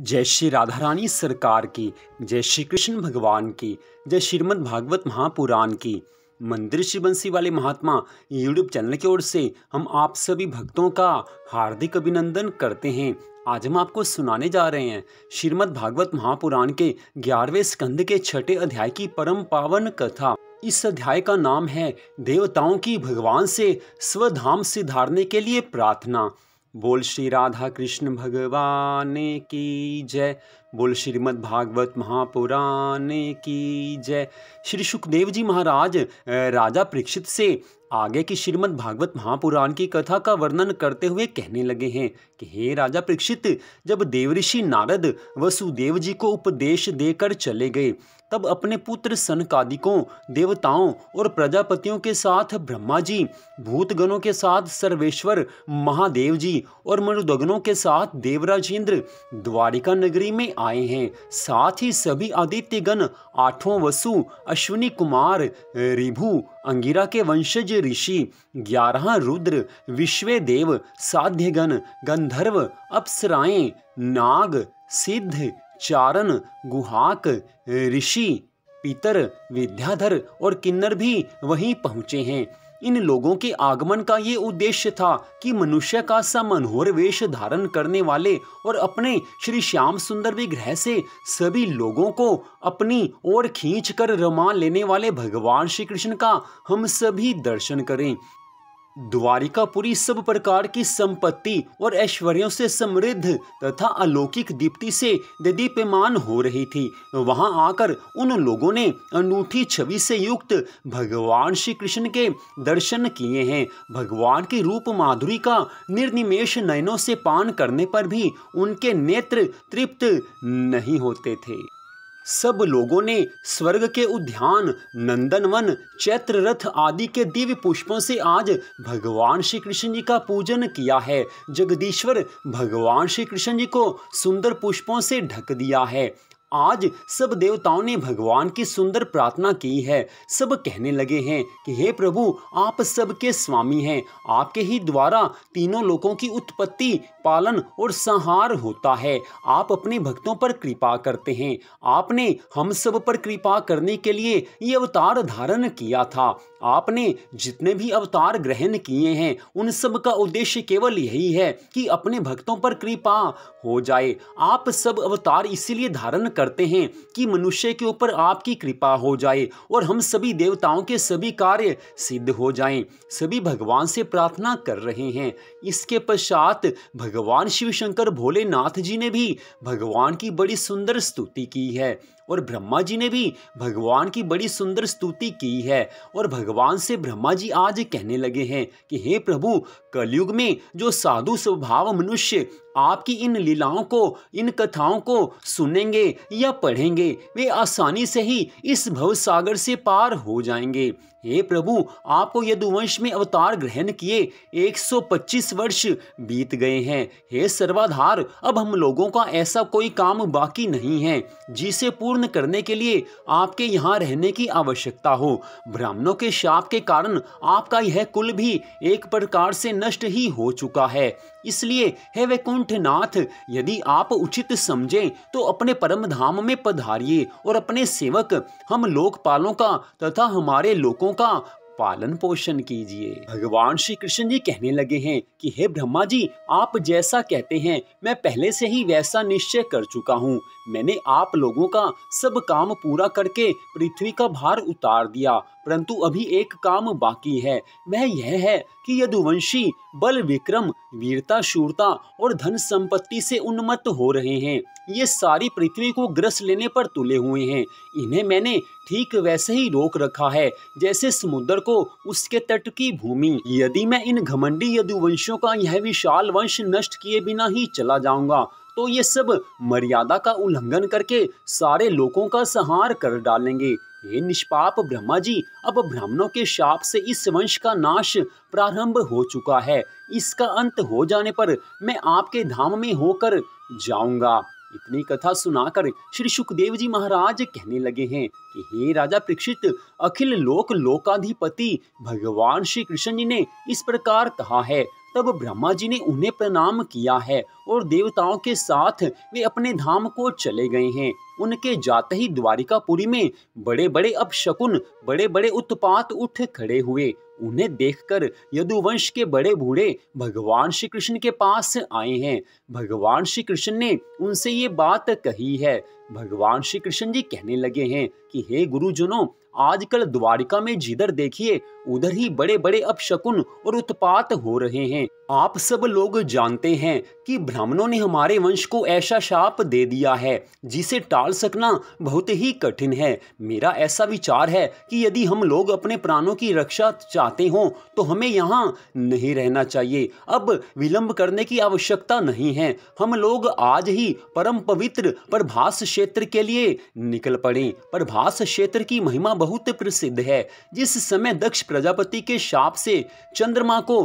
जय श्री राधा रानी सरकार की जय श्री कृष्ण भगवान की जय श्रीमद् भागवत महापुराण की मंदिर श्री बंसी वाले महात्मा यूट्यूब चैनल की ओर से हम आप सभी भक्तों का हार्दिक अभिनंदन करते हैं आज हम आपको सुनाने जा रहे हैं श्रीमद् भागवत महापुराण के ग्यारहवें स्कंद के छठे अध्याय की परम पावन कथा इस अध्याय का नाम है देवताओं की भगवान से स्वधाम सिधारने के लिए प्रार्थना बोल श्री राधा कृष्ण भगवान की जय बोल श्रीमद्भागवत भागवत महापुराण की जय श्री सुखदेव जी महाराज राजा परीक्षित से आगे की श्रीमद्भागवत भागवत महापुराण की कथा का वर्णन करते हुए कहने लगे हैं कि हे राजा परीक्षित जब देवऋषि नारद वसुदेव जी को उपदेश देकर चले गए तब अपने पुत्र सनकादिकों देवताओं और प्रजापतियों के साथ ब्रह्मा जी भूतगणों के साथ सर्वेश्वर महादेव जी और मरुदगनों के साथ देवराज इंद्र द्वारिका नगरी में आए हैं साथ ही सभी आदित्यगण आठों वसु अश्विनी कुमार रिभु अंगिरा के वंशज ऋषि ग्यारह रुद्र देव साध्यगण गंधर्व अप्सराएं नाग सिद्ध चारण गुहाक ऋषि पितर विद्याधर और किन्नर भी वहीं पहुंचे हैं इन लोगों के आगमन का ये उद्देश्य था कि मनुष्य का सा मनोहर वेश धारण करने वाले और अपने श्री श्याम सुंदर विग्रह से सभी लोगों को अपनी ओर खींच कर रमा लेने वाले भगवान श्री कृष्ण का हम सभी दर्शन करें द्वारिकापुरी सब प्रकार की संपत्ति और ऐश्वर्यों से समृद्ध तथा अलौकिक दीप्ति से दीप्यमान हो रही थी वहां आकर उन लोगों ने अनूठी छवि से युक्त भगवान श्री कृष्ण के दर्शन किए हैं भगवान के रूप माधुरी का निर्निमेश नयनों से पान करने पर भी उनके नेत्र तृप्त नहीं होते थे सब लोगों ने स्वर्ग के उद्यान नंदनवन चैत्र रथ आदि के दिव्य पुष्पों से आज भगवान श्री कृष्ण जी का पूजन किया है जगदीश्वर भगवान श्री कृष्ण जी को सुंदर पुष्पों से ढक दिया है आज सब देवताओं ने भगवान की सुंदर प्रार्थना की है सब कहने लगे हैं कि हे प्रभु आप सबके स्वामी हैं आपके ही द्वारा तीनों लोगों की उत्पत्ति पालन और संहार होता है आप अपने भक्तों पर कृपा करते हैं आपने हम सब पर कृपा करने के लिए ये अवतार धारण किया था आपने जितने भी अवतार ग्रहण किए हैं उन सब का उद्देश्य केवल यही है कि अपने भक्तों पर कृपा हो जाए आप सब अवतार इसीलिए धारण करते हैं कि मनुष्य के ऊपर आपकी कृपा हो जाए और हम सभी देवताओं के सभी कार्य सिद्ध हो जाएं सभी भगवान से प्रार्थना कर रहे हैं इसके पश्चात भगवान शिव शंकर भोलेनाथ जी ने भी भगवान की बड़ी सुंदर स्तुति की है और ब्रह्मा जी ने भी भगवान की बड़ी सुंदर स्तुति की है और भगवान से ब्रह्मा जी आज कहने लगे हैं कि हे प्रभु कलयुग में जो साधु स्वभाव मनुष्य आपकी इन लीलाओं को इन कथाओं को सुनेंगे या पढ़ेंगे वे आसानी से ही इस भव सागर से पार हो जाएंगे हे प्रभु आपको यदुवंश में अवतार ग्रहण किए 125 वर्ष बीत गए हैं हे सर्वाधार अब हम लोगों का ऐसा कोई काम बाकी नहीं है जिसे पूर्ण करने के लिए आपके यहाँ रहने की आवश्यकता हो ब्राह्मणों के शाप के कारण आपका यह कुल भी एक प्रकार से नष्ट ही हो चुका है इसलिए हे वैकुंठ नाथ यदि आप उचित समझें तो अपने परम धाम में पधारिए और अपने सेवक हम लोकपालों का तथा हमारे लोगों नियमों का पालन पोषण कीजिए भगवान श्री कृष्ण जी कहने लगे हैं कि हे ब्रह्मा जी आप जैसा कहते हैं मैं पहले से ही वैसा निश्चय कर चुका हूँ मैंने आप लोगों का सब काम पूरा करके पृथ्वी का भार उतार दिया परंतु अभी एक काम बाकी है वह यह है कि यदुवंशी बल विक्रम वीरता शूरता और धन संपत्ति से उन्मत्त हो रहे हैं ये सारी पृथ्वी को ग्रस लेने पर तुले हुए हैं इन्हें मैंने ठीक वैसे ही रोक रखा है जैसे समुद्र को उसके तट की भूमि यदि मैं इन घमंडी यदुवंशियों का यह विशाल वंश नष्ट किए बिना ही चला जाऊंगा तो ये सब मर्यादा का उल्लंघन करके सारे लोगों का संहार कर डालेंगे ये निष्पाप ब्रह्मा जी अब ब्राह्मणों के शाप से इस वंश का नाश प्रारंभ हो चुका है इसका अंत हो जाने पर मैं आपके धाम में होकर जाऊंगा इतनी कथा सुनाकर श्री सुखदेव जी महाराज कहने लगे हैं कि हे राजा प्रक्षित अखिल लोक लोकाधिपति भगवान श्री कृष्ण जी ने इस प्रकार कहा है तब ब्रह्मा जी ने उन्हें प्रणाम किया है और देवताओं के साथ वे अपने धाम को चले गए हैं उनके जाते ही द्वारिकापुरी में बड़े बड़े अपशकुन बड़े बड़े उत्पात उठ खड़े हुए उन्हें देखकर यदुवंश के बड़े बूढ़े भगवान श्री कृष्ण के पास आए हैं भगवान श्री कृष्ण ने उनसे ये बात कही है भगवान श्री कृष्ण जी कहने लगे हैं कि हे गुरुजनों आजकल द्वारिका में जिधर देखिए उधर ही बड़े बड़े अपशकुन और उत्पात हो रहे हैं आप सब लोग जानते हैं कि ब्राह्मणों ने हमारे वंश को ऐसा शाप दे दिया है जिसे टाल सकना बहुत ही कठिन है मेरा ऐसा विचार है कि यदि हम लोग अपने प्राणों की रक्षा चाहते हों तो हमें यहाँ नहीं रहना चाहिए अब विलंब करने की आवश्यकता नहीं है हम लोग आज ही परम पवित्र प्रभास क्षेत्र के लिए निकल पड़े प्रभास क्षेत्र की महिमा बहुत प्रसिद्ध है जिस समय दक्ष प्रजापति के शाप से चंद्रमा को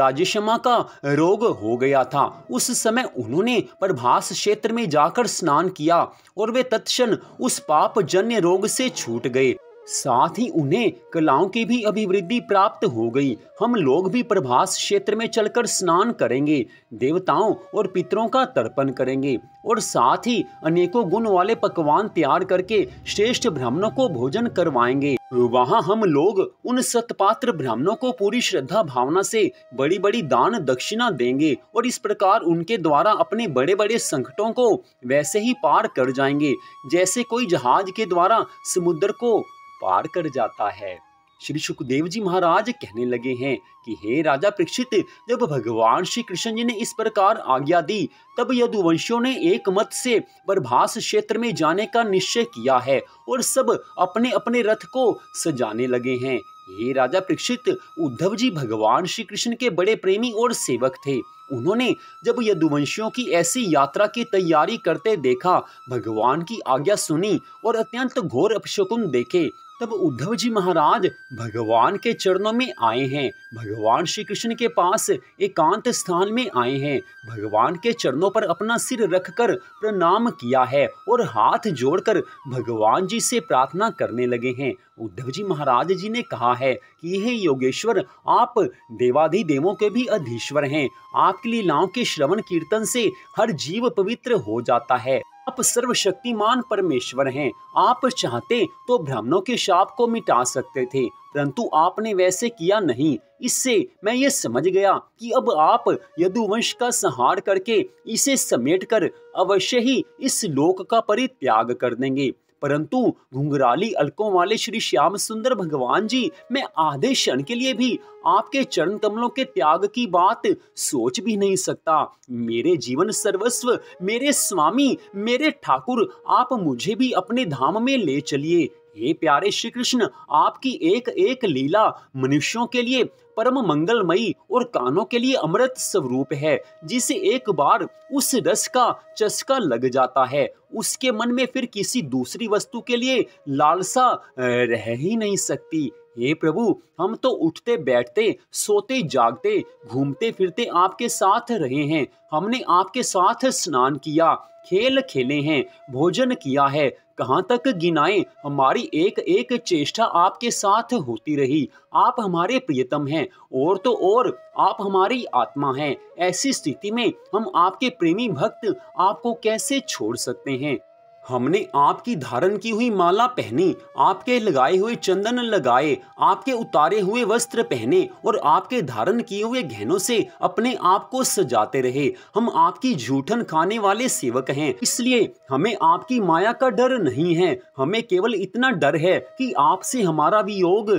राजेशमा का रोग हो गया था उस समय उन्होंने प्रभास क्षेत्र में जाकर स्नान किया और वे तत्न उस पाप जन्य रोग से छूट गए साथ ही उन्हें कलाओं की भी अभिवृद्धि प्राप्त हो गई हम लोग भी प्रभास क्षेत्र में चलकर स्नान करेंगे देवताओं और पितरों का तर्पण करेंगे और साथ ही अनेकों गुण वाले पकवान तैयार करके श्रेष्ठ ब्राह्मणों को भोजन करवाएंगे वहां हम लोग उन सतपात्र ब्राह्मणों को पूरी श्रद्धा भावना से बड़ी बड़ी दान दक्षिणा देंगे और इस प्रकार उनके द्वारा अपने बड़े बड़े संकटों को वैसे ही पार कर जाएंगे जैसे कोई जहाज के द्वारा समुद्र को पार कर जाता है श्री सुखदेव जी महाराज कहने लगे हैं कि हे राजा परीक्षित जब भगवान श्री कृष्ण जी ने इस प्रकार आज्ञा दी तब यदुवंशियों ने एक मत से प्रभास क्षेत्र में जाने का निश्चय किया है और सब अपने अपने रथ को सजाने लगे हैं हे राजा परीक्षित उद्धव जी भगवान श्री कृष्ण के बड़े प्रेमी और सेवक थे उन्होंने जब यदुवंशियों की ऐसी यात्रा की तैयारी करते देखा भगवान की आज्ञा सुनी और अत्यंत घोर अपशकुन देखे तब उद्धव जी महाराज भगवान के चरणों में आए हैं भगवान श्री कृष्ण के पास एकांत स्थान में आए हैं भगवान के चरणों पर अपना सिर रखकर प्रणाम किया है और हाथ जोड़कर भगवान जी से प्रार्थना करने लगे हैं उद्धव जी महाराज जी ने कहा है कि हे योगेश्वर आप देवाधि देवों के भी अधीश्वर हैं आपकी लीलाओं के श्रवण कीर्तन से हर जीव पवित्र हो जाता है आप सर्वशक्तिमान परमेश्वर हैं आप चाहते तो ब्राह्मणों के शाप को मिटा सकते थे परंतु आपने वैसे किया नहीं इससे मैं ये समझ गया कि अब आप यदुवंश का संहार करके इसे समेटकर अवश्य ही इस लोक का परित्याग कर देंगे परंतु घुंघराली अलकों वाले श्री श्याम सुंदर भगवान जी मैं आधे क्षण के लिए भी आपके चरण कमलों के त्याग की बात सोच भी नहीं सकता मेरे जीवन सर्वस्व मेरे स्वामी मेरे ठाकुर आप मुझे भी अपने धाम में ले चलिए हे प्यारे श्री कृष्ण आपकी एक एक लीला मनुष्यों के लिए परम मंगलमयी और कानों के लिए अमृत स्वरूप है जिसे एक बार उस रस का चस्का लग जाता है उसके मन में फिर किसी दूसरी वस्तु के लिए लालसा रह ही नहीं सकती हे प्रभु हम तो उठते बैठते सोते जागते घूमते फिरते आपके साथ रहे हैं हमने आपके साथ स्नान किया खेल खेले हैं भोजन किया है कहाँ तक गिनाएं हमारी एक एक चेष्टा आपके साथ होती रही आप हमारे प्रियतम हैं और तो और आप हमारी आत्मा हैं ऐसी स्थिति में हम आपके प्रेमी भक्त आपको कैसे छोड़ सकते हैं हमने आपकी धारण की हुई माला पहनी आपके लगाए हुए चंदन लगाए आपके उतारे हुए वस्त्र पहने और आपके धारण किए हुए गहनों से अपने आप को सजाते रहे हम आपकी झूठन खाने वाले सेवक हैं इसलिए हमें आपकी माया का डर नहीं है हमें केवल इतना डर है कि आपसे हमारा वियोग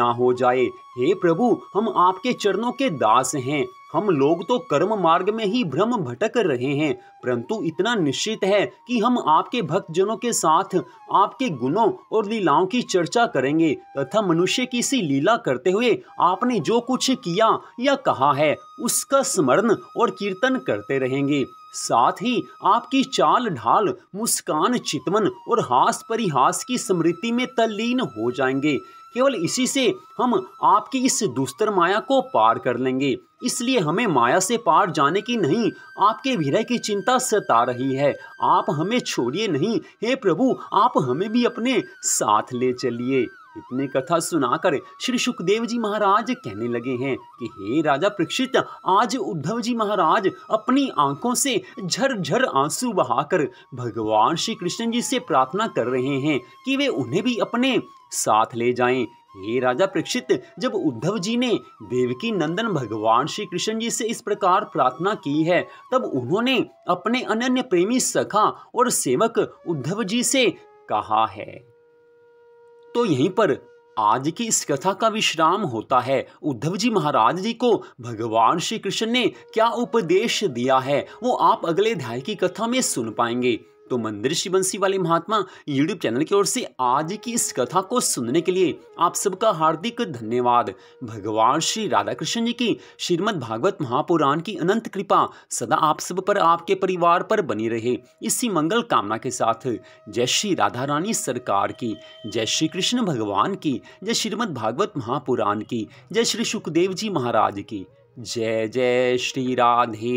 ना हो जाए हे प्रभु हम आपके चरणों के दास हैं हम लोग तो कर्म मार्ग में ही भ्रम भटक रहे हैं परंतु इतना निश्चित है कि हम आपके जनों के साथ आपके गुणों और लीलाओं की चर्चा करेंगे तथा मनुष्य की सी लीला करते हुए आपने जो कुछ किया या कहा है उसका स्मरण और कीर्तन करते रहेंगे साथ ही आपकी चाल ढाल मुस्कान चितवन और हास परिहास की स्मृति में तल्लीन हो जाएंगे केवल इसी से हम आपकी इस दुस्तर माया को पार कर लेंगे इसलिए हमें माया से पार जाने की नहीं आपके विरह की चिंता सता रही है आप हमें छोड़िए नहीं हे प्रभु आप हमें भी अपने साथ ले चलिए इतने कथा सुनाकर श्री सुखदेव जी महाराज कहने लगे हैं कि हे राजा प्रक्षित आज उद्धव जी महाराज अपनी आंखों से झरझर आंसू बहाकर भगवान श्री कृष्ण जी से प्रार्थना कर रहे हैं कि वे उन्हें भी अपने साथ ले जाएं हे राजा प्रक्षित जब उद्धव जी ने देवकी नंदन भगवान श्री कृष्ण जी से इस प्रकार प्रार्थना की है तब उन्होंने अपने अनन्य प्रेमी सखा और सेवक उद्धव जी से कहा है तो यहीं पर आज की इस कथा का विश्राम होता है उद्धव जी महाराज जी को भगवान श्री कृष्ण ने क्या उपदेश दिया है वो आप अगले अध्याय की कथा में सुन पाएंगे तो मंदिर श्री बंसी वाले महात्मा यूट्यूब चैनल की ओर से आज की इस कथा को सुनने के लिए आप सबका हार्दिक धन्यवाद भगवान श्री राधा कृष्ण जी की श्रीमद भागवत महापुराण की अनंत कृपा सदा आप सब पर आपके परिवार पर बनी रहे इसी मंगल कामना के साथ जय श्री राधा रानी सरकार की जय श्री कृष्ण भगवान की जय श्रीमद भागवत महापुराण की जय श्री सुखदेव जी महाराज की जय जय श्री राधे